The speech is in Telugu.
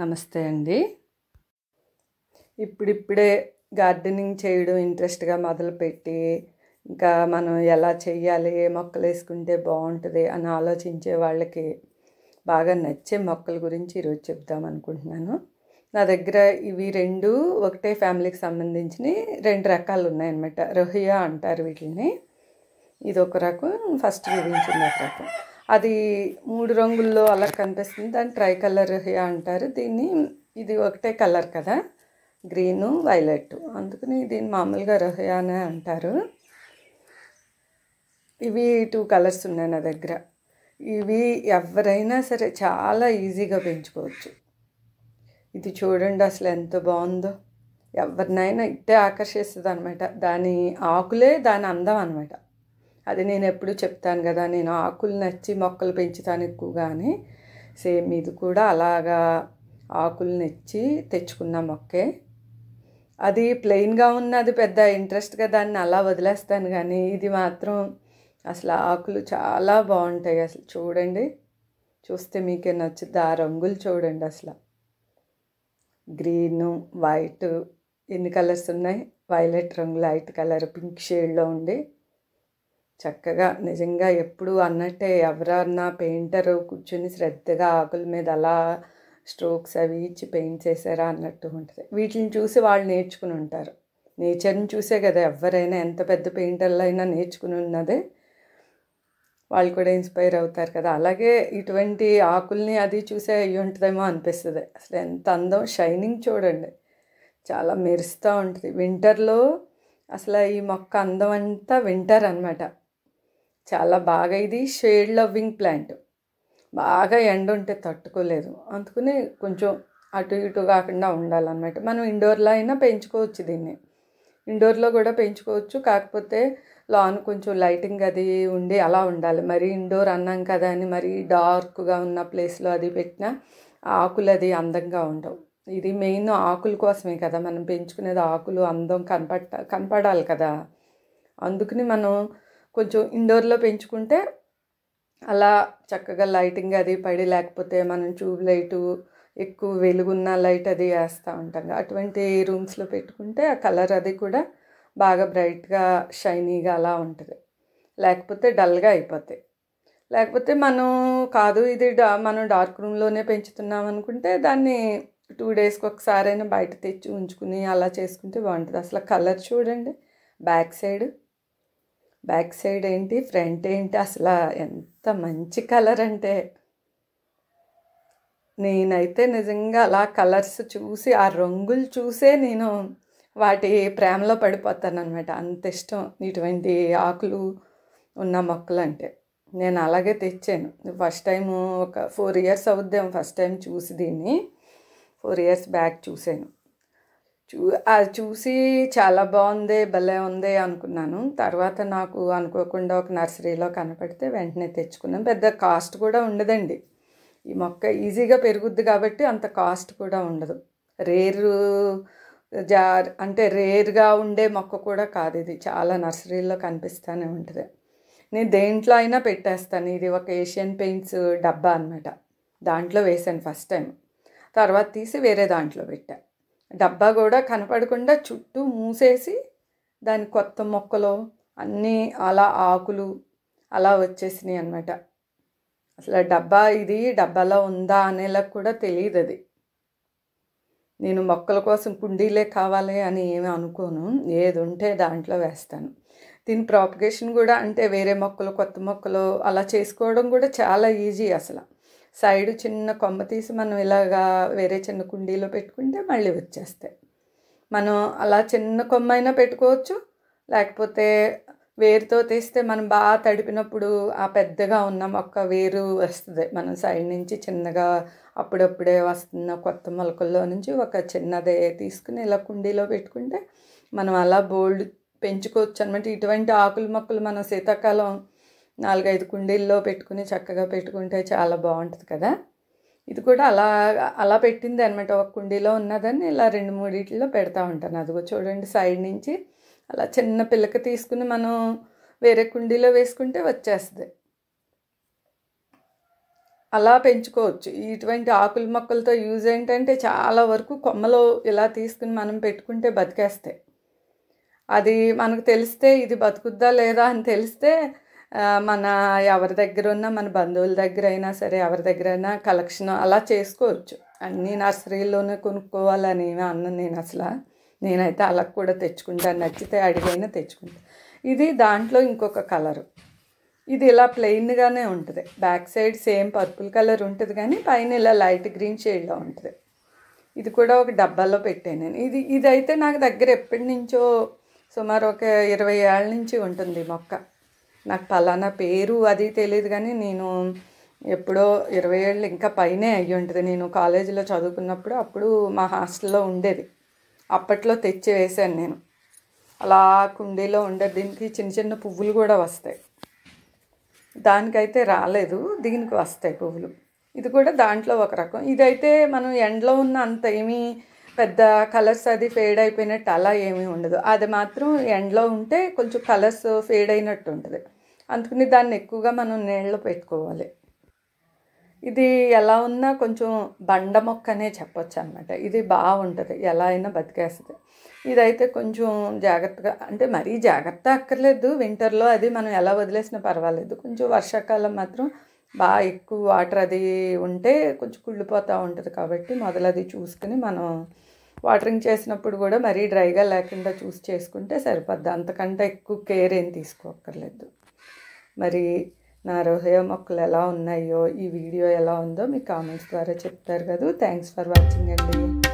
నమస్తే అండి ఇప్పుడిప్పుడే గార్డెనింగ్ చేయడం ఇంట్రెస్ట్గా మొదలుపెట్టి ఇంకా మనం ఎలా చేయాలి ఏ మొక్కలు వేసుకుంటే బాగుంటుంది అని ఆలోచించే వాళ్ళకి బాగా నచ్చే మొక్కల గురించి ఈరోజు చెప్దాం అనుకుంటున్నాను నా దగ్గర ఇవి రెండు ఒకటే ఫ్యామిలీకి సంబంధించినవి రెండు రకాలు ఉన్నాయన్నమాట రొహియా అంటారు వీటిని ఇది ఒక రకం ఫస్ట్ చూపించింది ఒక రకం అది మూడు రంగుల్లో అలా కనిపిస్తుంది దాన్ని ట్రై కలర్ హియా అంటారు దీన్ని ఇది ఒకటే కలర్ కదా గ్రీను వైలెట్ అందుకని దీన్ని మామూలుగా రహయానే అంటారు ఇవి టూ కలర్స్ ఉన్నాయి నా దగ్గర ఇవి ఎవరైనా సరే చాలా ఈజీగా పెంచుకోవచ్చు ఇది చూడండి అసలు ఎంత బాగుందో ఎవరినైనా ఇట్టే ఆకర్షిస్తుంది అనమాట దాని ఆకులే దాని అందం అనమాట అది నేను ఎప్పుడు చెప్తాను కదా నేను ఆకులు నచ్చి మొక్కలు పెంచుతాను ఎక్కువగానే సేమ్ ఇది కూడా అలాగా ఆకులు నచ్చి తెచ్చుకున్న మొక్కే అది ప్లెయిన్గా ఉన్నది పెద్ద ఇంట్రెస్ట్గా దాన్ని అలా వదిలేస్తాను కానీ ఇది మాత్రం అసలు ఆకులు చాలా బాగుంటాయి అసలు చూడండి చూస్తే మీకే నచ్చుద్ది ఆ రంగులు చూడండి అసలు గ్రీను వైట్ ఎన్ని కలర్స్ ఉన్నాయి వైలెట్ రంగు లైట్ కలర్ పింక్ షేడ్లో ఉండి చక్కగా నిజంగా ఎప్పుడు అన్నట్టే ఎవరన్నా పెయింటర్ కూర్చుని శ్రద్ధగా ఆకుల మీద అలా స్ట్రోక్స్ అవి ఇచ్చి పెయింట్ చేశారా అన్నట్టు ఉంటుంది వీటిని చూసి వాళ్ళు నేర్చుకుని ఉంటారు నేచర్ని చూసే కదా ఎవరైనా ఎంత పెద్ద పెయింటర్లు అయినా నేర్చుకుని ఉన్నదే వాళ్ళు కూడా ఇన్స్పైర్ అవుతారు కదా అలాగే ఇటువంటి ఆకుల్ని అది చూసే అయ్యి ఉంటుందేమో అనిపిస్తుంది అసలు ఎంత అందం షైనింగ్ చూడండి చాలా మెరుస్తూ ఉంటుంది వింటర్లో అసలు ఈ మొక్క అందం అంతా వింటర్ అనమాట చాలా బాగా ఇది షేడ్ లవ్వింగ్ ప్లాంట్ బాగా ఎండ ఉంటే తట్టుకోలేదు అందుకనే కొంచెం అటు ఇటు కాకుండా ఉండాలన్నమాట మనం ఇండోర్లో అయినా పెంచుకోవచ్చు దీన్ని ఇండోర్లో కూడా పెంచుకోవచ్చు కాకపోతే లాన్ కొంచెం లైటింగ్ అది ఉండి అలా ఉండాలి మరి ఇండోర్ అన్నాం కదా అని మరి డార్క్గా ఉన్న ప్లేస్లో అది పెట్టినా ఆకులు అది అందంగా ఉండవు ఇది మెయిన్ ఆకుల కోసమే కదా మనం పెంచుకునేది ఆకులు అందం కనపడ కనపడాలి కదా అందుకని మనం కొంచెం ఇండోర్లో పెంచుకుంటే అలా చక్కగా లైటింగ్ అది పడి లేకపోతే మనం ట్యూబ్ లైటు ఎక్కువ వెలుగున్న లైట్ అది వేస్తూ ఉంటాం అటువంటి రూమ్స్లో పెట్టుకుంటే ఆ కలర్ అది కూడా బాగా బ్రైట్గా షైనీగా అలా ఉంటుంది లేకపోతే డల్గా అయిపోతాయి లేకపోతే మనం కాదు ఇది డా మనం డార్క్ రూమ్లోనే పెంచుతున్నాం అనుకుంటే దాన్ని టూ డేస్కి ఒకసారైనా బయట తెచ్చి ఉంచుకుని అలా చేసుకుంటే బాగుంటుంది అసలు కలర్ చూడండి బ్యాక్ సైడ్ బ్యాక్ సైడ్ ఏంటి ఫ్రంట్ ఏంటి అసలు ఎంత మంచి కలర్ అంటే నేనైతే నిజంగా అలా కలర్స్ చూసి ఆ రంగులు చూసే నేను వాటి ప్రేమలో పడిపోతాను అనమాట అంత ఇష్టం ఇటువంటి ఆకులు ఉన్న మొక్కలు అంటే నేను అలాగే తెచ్చాను ఫస్ట్ టైము ఒక ఫోర్ ఇయర్స్ అవుద్దాం ఫస్ట్ టైం చూసి దీన్ని ఫోర్ ఇయర్స్ బ్యాక్ చూశాను చూ అది చూసి చాలా బాగుంది భలే ఉంది అనుకున్నాను తర్వాత నాకు అనుకోకుండా ఒక నర్సరీలో కనపడితే వెంటనే తెచ్చుకున్నాను పెద్ద కాస్ట్ కూడా ఉండదండి ఈ మొక్క ఈజీగా పెరుగుద్ది కాబట్టి అంత కాస్ట్ కూడా ఉండదు రేరు జా అంటే రేర్గా ఉండే మొక్క కూడా కాదు ఇది చాలా నర్సరీల్లో కనిపిస్తూనే ఉంటుంది నేను దేంట్లో అయినా పెట్టేస్తాను ఇది ఒక ఏషియన్ పెయింట్స్ డబ్బా అనమాట దాంట్లో వేసాను ఫస్ట్ టైం తర్వాత తీసి వేరే దాంట్లో పెట్టాను డబ్బా కూడా కనపడకుండా చుట్టూ మూసేసి దాని కొత్త మొక్కలు అన్నీ అలా ఆకులు అలా వచ్చేసినాయి అనమాట అసలు డబ్బా ఇది డబ్బాలో ఉందా అనేలా కూడా తెలియదు అది నేను మొక్కల కోసం కుండీలే కావాలి అని ఏమి అనుకోను ఏది ఉంటే దాంట్లో వేస్తాను దీని ప్రాపగేషన్ కూడా అంటే వేరే మొక్కలు కొత్త మొక్కలు అలా చేసుకోవడం కూడా చాలా ఈజీ అసలు సైడ్ చిన్న కొమ్మ తీసి మనం ఇలాగా వేరే చిన్న కుండీలో పెట్టుకుంటే మళ్ళీ వచ్చేస్తాయి మనం అలా చిన్న కొమ్మ అయినా పెట్టుకోవచ్చు లేకపోతే వేరుతో తీస్తే మనం బాగా తడిపినప్పుడు ఆ పెద్దగా ఉన్న మొక్క వేరు వస్తుంది మనం సైడ్ నుంచి చిన్నగా అప్పుడప్పుడే వస్తున్న కొత్త మొలకల్లో నుంచి ఒక చిన్నదే తీసుకుని ఇలా కుండీలో పెట్టుకుంటే మనం అలా బోల్డ్ పెంచుకోవచ్చు అనమాట ఇటువంటి ఆకులు మొక్కలు మనం శీతాకాలం నాలుగైదు కుండీల్లో పెట్టుకుని చక్కగా పెట్టుకుంటే చాలా బాగుంటుంది కదా ఇది కూడా అలా అలా పెట్టింది అనమాట ఒక కుండీలో ఉన్నదని ఇలా రెండు మూడిట్లో పెడతా ఉంటాను అదిగో చూడండి సైడ్ నుంచి అలా చిన్న పిల్లక తీసుకుని మనం వేరే కుండీలో వేసుకుంటే వచ్చేస్తుంది అలా పెంచుకోవచ్చు ఇటువంటి ఆకుల మొక్కలతో యూజ్ ఏంటంటే చాలా వరకు కొమ్మలో ఇలా తీసుకుని మనం పెట్టుకుంటే బతికేస్తాయి అది మనకు తెలిస్తే ఇది బతుకుద్దా లేదా అని తెలిస్తే మన ఎవరి దగ్గర ఉన్నా మన బంధువుల దగ్గర అయినా సరే ఎవరి దగ్గరైనా కలెక్షన్ అలా చేసుకోవచ్చు అన్నీ నర్సరీలోనే కొనుక్కోవాలని అన్న నేను అసలు నేనైతే అలా కూడా తెచ్చుకుంటాను నచ్చితే అడిగైనా తెచ్చుకుంటాను ఇది దాంట్లో ఇంకొక కలరు ఇది ఇలా ప్లెయిన్గానే ఉంటుంది back side same purple colour ఉంటుంది కానీ పైన ఇలా లైట్ గ్రీన్ షేడ్లో ఉంటుంది ఇది కూడా ఒక డబ్బాలో పెట్టాను నేను ఇది ఇదైతే నాకు దగ్గర ఎప్పటి నుంచో సుమారు ఒక ఇరవై ఏళ్ళ నుంచి ఉంటుంది మొక్క నాకు పలానా పేరు అది తెలియదు కానీ నేను ఎప్పుడో ఇరవై ఏళ్ళు ఇంకా పైనే అయ్యి ఉంటుంది నేను కాలేజీలో చదువుకున్నప్పుడు అప్పుడు మా హాస్టల్లో ఉండేది అప్పట్లో తెచ్చి వేశాను నేను అలా కుండీలో ఉండే దీనికి చిన్న చిన్న పువ్వులు కూడా వస్తాయి దానికైతే రాలేదు దీనికి వస్తాయి పువ్వులు ఇది కూడా దాంట్లో ఒక రకం ఇదైతే మనం ఎండలో ఉన్న అంత ఏమీ పెద్ద కలర్స్ అది ఫేడ్ అయిపోయినట్టు అలా ఏమీ ఉండదు అది మాత్రం ఎండలో ఉంటే కొంచెం కలర్స్ ఫేడ్ అయినట్టు ఉంటుంది అందుకని దాన్ని ఎక్కువగా మనం నీళ్ళలో పెట్టుకోవాలి ఇది ఎలా ఉన్నా కొంచెం బండ మొక్క అనే చెప్పొచ్చు అనమాట ఇది బాగుంటుంది ఎలా అయినా బతికేస్తుంది ఇదైతే కొంచెం జాగ్రత్తగా అంటే మరీ జాగ్రత్త అక్కర్లేదు వింటర్లో అది మనం ఎలా వదిలేసినా పర్వాలేదు కొంచెం వర్షాకాలం మాత్రం బాగా ఎక్కువ వాటర్ అది ఉంటే కొంచెం కుళ్ళిపోతూ ఉంటుంది కాబట్టి మొదలది చూసుకుని మనం వాటరింగ్ చేసినప్పుడు కూడా మరీ డ్రైగా లేకుండా చూసి చేసుకుంటే సరిపోద్ది అంతకంటే ఎక్కువ కేర్ ఏం తీసుకోక్కర్లేదు మరి నా హృదయ మొక్కలు ఎలా ఉన్నాయో ఈ వీడియో ఎలా ఉందో మీ కామెంట్స్ ద్వారా చెప్తారు కదా థ్యాంక్స్ ఫర్ వాచింగ్ అండి